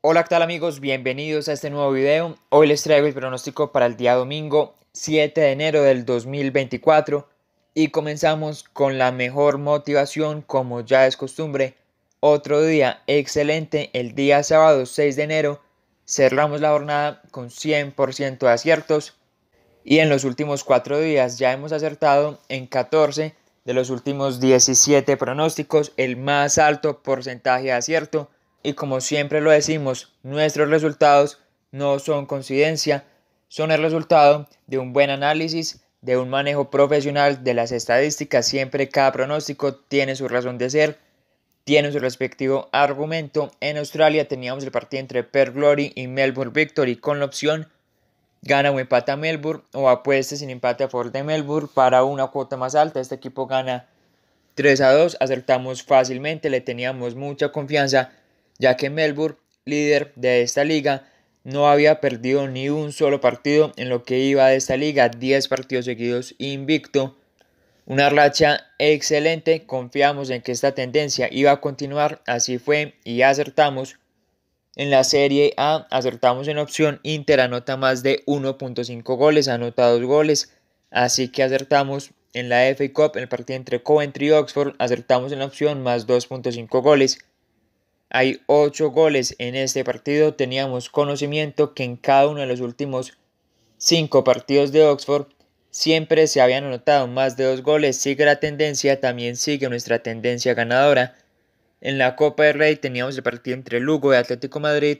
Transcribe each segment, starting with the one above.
Hola, ¿qué tal amigos? Bienvenidos a este nuevo video. Hoy les traigo el pronóstico para el día domingo 7 de enero del 2024 y comenzamos con la mejor motivación como ya es costumbre. Otro día excelente, el día sábado 6 de enero cerramos la jornada con 100% de aciertos y en los últimos 4 días ya hemos acertado en 14 de los últimos 17 pronósticos el más alto porcentaje de acierto y como siempre lo decimos, nuestros resultados no son coincidencia, son el resultado de un buen análisis, de un manejo profesional de las estadísticas. Siempre cada pronóstico tiene su razón de ser, tiene su respectivo argumento. En Australia teníamos el partido entre Per Glory y Melbourne Victory con la opción gana o empata Melbourne o apuesta sin empate a favor de Melbourne para una cuota más alta. Este equipo gana 3 a 2, acertamos fácilmente, le teníamos mucha confianza ya que Melbourne, líder de esta liga, no había perdido ni un solo partido en lo que iba de esta liga, 10 partidos seguidos invicto. Una racha excelente, confiamos en que esta tendencia iba a continuar, así fue y acertamos. En la Serie A acertamos en opción, Inter anota más de 1.5 goles, anota 2 goles, así que acertamos en la FA Cup, en el partido entre Coventry y Oxford, acertamos en la opción más 2.5 goles. Hay ocho goles en este partido. Teníamos conocimiento que en cada uno de los últimos cinco partidos de Oxford siempre se habían anotado más de dos goles. Sigue la tendencia, también sigue nuestra tendencia ganadora. En la Copa del Rey teníamos el partido entre Lugo y Atlético Madrid.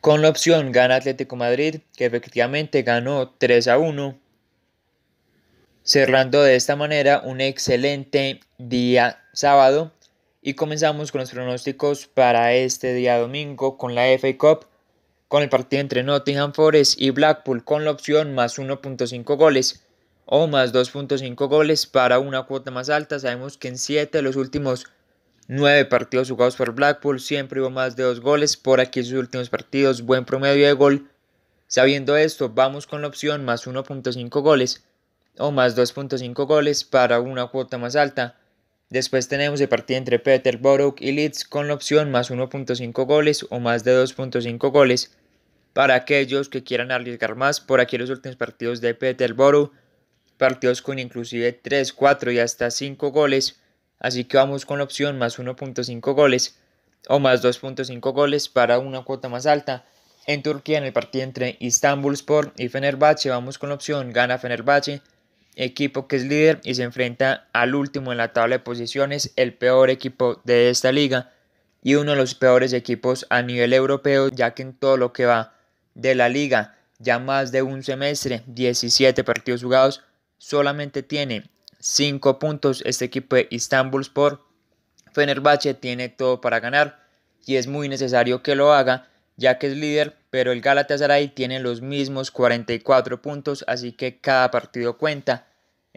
Con la opción gana Atlético Madrid, que efectivamente ganó 3 a 1. Cerrando de esta manera un excelente día sábado y comenzamos con los pronósticos para este día domingo con la FA Cup, con el partido entre Nottingham Forest y Blackpool con la opción más 1.5 goles o más 2.5 goles para una cuota más alta. Sabemos que en 7 de los últimos 9 partidos jugados por Blackpool siempre hubo más de 2 goles. Por aquí sus últimos partidos, buen promedio de gol. Sabiendo esto, vamos con la opción más 1.5 goles o más 2.5 goles para una cuota más alta. Después tenemos el partido entre Peterborough y Leeds con la opción más 1.5 goles o más de 2.5 goles. Para aquellos que quieran arriesgar más, por aquí los últimos partidos de Peterborough, partidos con inclusive 3, 4 y hasta 5 goles. Así que vamos con la opción más 1.5 goles o más 2.5 goles para una cuota más alta. En Turquía, en el partido entre Istanbul Sport y Fenerbahce, vamos con la opción gana Fenerbahce equipo que es líder y se enfrenta al último en la tabla de posiciones, el peor equipo de esta liga y uno de los peores equipos a nivel europeo, ya que en todo lo que va de la liga, ya más de un semestre, 17 partidos jugados, solamente tiene 5 puntos este equipo de Istanbul Sport. Fenerbahce tiene todo para ganar y es muy necesario que lo haga ya que es líder, pero el Galatasaray tiene los mismos 44 puntos, así que cada partido cuenta.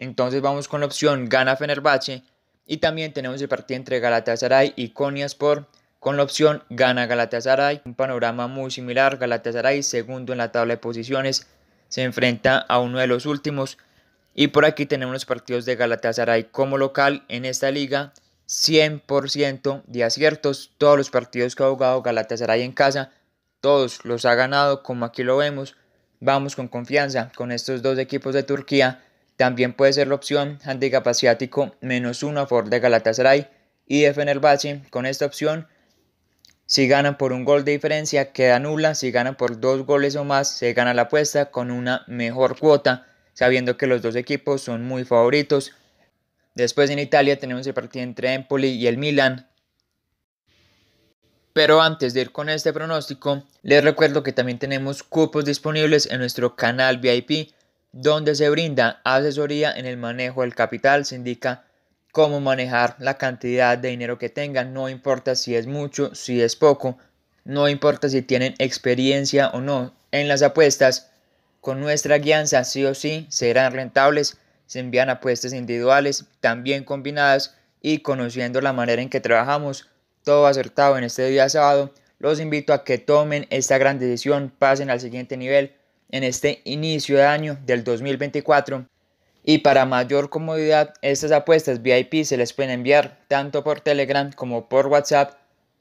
Entonces vamos con la opción gana Fenerbahce. Y también tenemos el partido entre Galatasaray y Konyaspor con la opción gana Galatasaray. Un panorama muy similar. Galatasaray segundo en la tabla de posiciones. Se enfrenta a uno de los últimos. Y por aquí tenemos los partidos de Galatasaray como local en esta liga. 100% de aciertos. Todos los partidos que ha jugado Galatasaray en casa, todos los ha ganado, como aquí lo vemos. Vamos con confianza con estos dos equipos de Turquía también puede ser la opción handicap asiático menos uno a favor de Galatasaray y de Fenerbahce. Con esta opción, si ganan por un gol de diferencia, queda nula. Si ganan por dos goles o más, se gana la apuesta con una mejor cuota, sabiendo que los dos equipos son muy favoritos. Después en Italia tenemos el partido entre Empoli y el Milan. Pero antes de ir con este pronóstico, les recuerdo que también tenemos cupos disponibles en nuestro canal VIP donde se brinda asesoría en el manejo del capital, se indica cómo manejar la cantidad de dinero que tengan, no importa si es mucho, si es poco, no importa si tienen experiencia o no en las apuestas, con nuestra guianza sí o sí serán rentables, se envían apuestas individuales, también combinadas y conociendo la manera en que trabajamos, todo acertado en este día sábado, los invito a que tomen esta gran decisión, pasen al siguiente nivel, en este inicio de año del 2024 y para mayor comodidad estas apuestas VIP se les pueden enviar tanto por Telegram como por WhatsApp.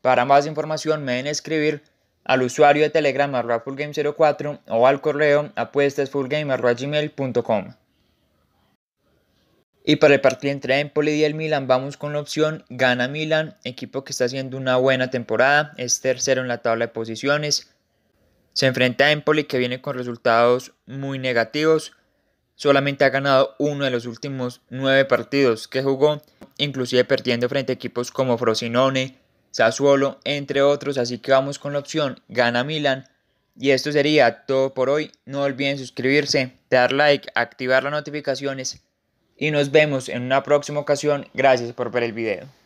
Para más información me deben escribir al usuario de Telegram fullgame04 o al correo apuestasfullgame.gmail.com Y para el partido entre Empoli y el Milan vamos con la opción gana Milan, equipo que está haciendo una buena temporada, es tercero en la tabla de posiciones, se enfrenta a Empoli que viene con resultados muy negativos. Solamente ha ganado uno de los últimos nueve partidos que jugó, inclusive perdiendo frente a equipos como Frosinone, Sassuolo, entre otros. Así que vamos con la opción gana Milan. Y esto sería todo por hoy. No olviden suscribirse, dar like, activar las notificaciones y nos vemos en una próxima ocasión. Gracias por ver el video.